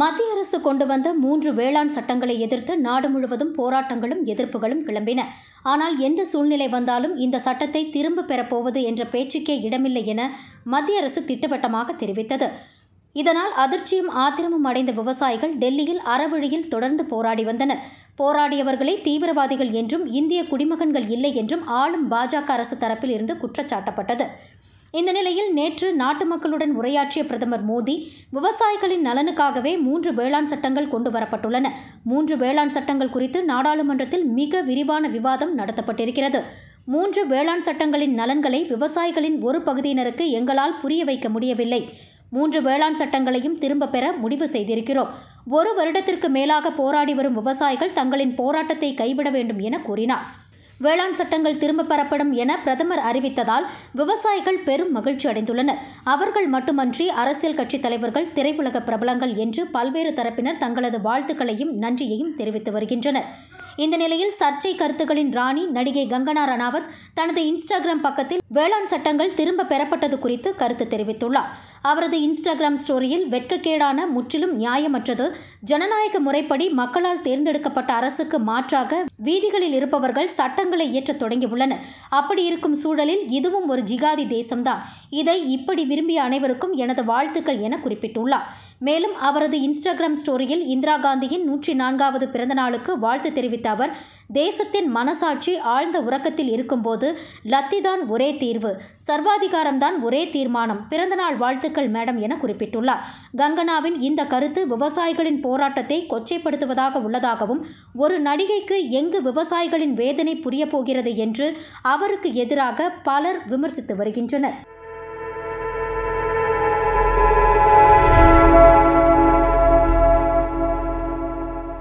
மத்திய அரசு கொண்டு வந்த மூன்று வேளாண் சட்டங்களை எதிர்த்து நாடு முழுவதும் போராட்டங்களும் எதிர்ப்புகளும் கிளம்பின ஆனால் எந்த சூழ்நிலை வந்தாலும் இந்த சட்டத்தை திரும்ப பெறப்போவது என்ற பேச்சுக்கே இடமில்லை என மத்திய அரசு திட்டவட்டமாக தெரிவித்தது இதனால் அதிர்ச்சியும் ஆத்திரமும் அடைந்த விவசாயிகள் டெல்லியில் அறவழியில் தொடர்ந்து போராடி வந்தனர் போராடியவர்களை தீவிரவாதிகள் என்றும் இந்திய குடிமகன்கள் இல்லை என்றும் ஆளும் பாஜக அரசு தரப்பில் இருந்து குற்றச்சாட்டப்பட்டது இந்த நிலையில் நேற்று நாட்டு மக்களுடன் உரையாற்றிய பிரதமர் மோடி விவசாயிகளின் நலனுக்காகவே மூன்று வேளாண் சட்டங்கள் கொண்டு வரப்பட்டுள்ளன மூன்று வேளாண் சட்டங்கள் குறித்து நாடாளுமன்றத்தில் மிக விரிவான விவாதம் நடத்தப்பட்டிருக்கிறது மூன்று வேளாண் சட்டங்களின் நலன்களை விவசாயிகளின் ஒரு பகுதியினருக்கு எங்களால் புரிய வைக்க முடியவில்லை மூன்று வேளாண் சட்டங்களையும் திரும்ப பெற முடிவு செய்திருக்கிறோம் ஒரு வருடத்திற்கு மேலாக போராடி வரும் விவசாயிகள் தங்களின் போராட்டத்தை கைவிட வேண்டும் என கூறினார் வேளாண் சட்டங்கள் திரும்ப பெறப்படும் என பிரதமர் அறிவித்ததால் விவசாயிகள் பெரும் மகிழ்ச்சி அடைந்துள்ளனர் அவர்கள் மட்டுமன்றி அரசியல் கட்சித் தலைவர்கள் திரையுலக பிரபலங்கள் என்று பல்வேறு தரப்பினர் தங்களது வாழ்த்துக்களையும் நன்றியையும் தெரிவித்து வருகின்றனர் இந்த நிலையில் சர்ச்சை கருத்துக்களின் ராணி நடிகை கங்கனா ரணாவத் தனது இன்ஸ்டாகிராம் பக்கத்தில் வேளாண் சட்டங்கள் திரும்ப பெறப்பட்டது குறித்து கருத்து தெரிவித்துள்ளார் அவரது இன்ஸ்டாகிராம் ஸ்டோரியில் வெட்கக்கேடான முற்றிலும் நியாயமற்றது ஜனநாயக முறைப்படி மக்களால் தேர்ந்தெடுக்கப்பட்ட அரசுக்கு மாற்றாக வீதிகளில் இருப்பவர்கள் சட்டங்களை இயற்ற தொடங்கியுள்ளனர் அப்படி இருக்கும் சூழலில் இதுவும் ஒரு ஜிகாதி தேசம்தான் இதை இப்படி விரும்பிய அனைவருக்கும் எனது வாழ்த்துக்கள் என குறிப்பிட்டுள்ளார் மேலும் அவரது இன்ஸ்டாகிராம் ஸ்டோரியில் இந்திரா காந்தியின் நூற்றி நான்காவது பிறந்த நாளுக்கு வாழ்த்து தெரிவித்த அவர் தேசத்தின் மனசாட்சி ஆழ்ந்த உறக்கத்தில் இருக்கும்போது லத்திதான் ஒரே தீர்வு சர்வாதிகாரம்தான் ஒரே தீர்மானம் பிறந்தநாள் வாழ்த்துக்கள் மேடம் என குறிப்பிட்டுள்ளார் கங்கனாவின் இந்த கருத்து விவசாயிகளின் போராட்டத்தை கொச்சைப்படுத்துவதாக உள்ளதாகவும் ஒரு நடிகைக்கு எங்கு விவசாயிகளின் வேதனை புரியப்போகிறது என்று அவருக்கு எதிராக பலர் விமர்சித்து வருகின்றனர்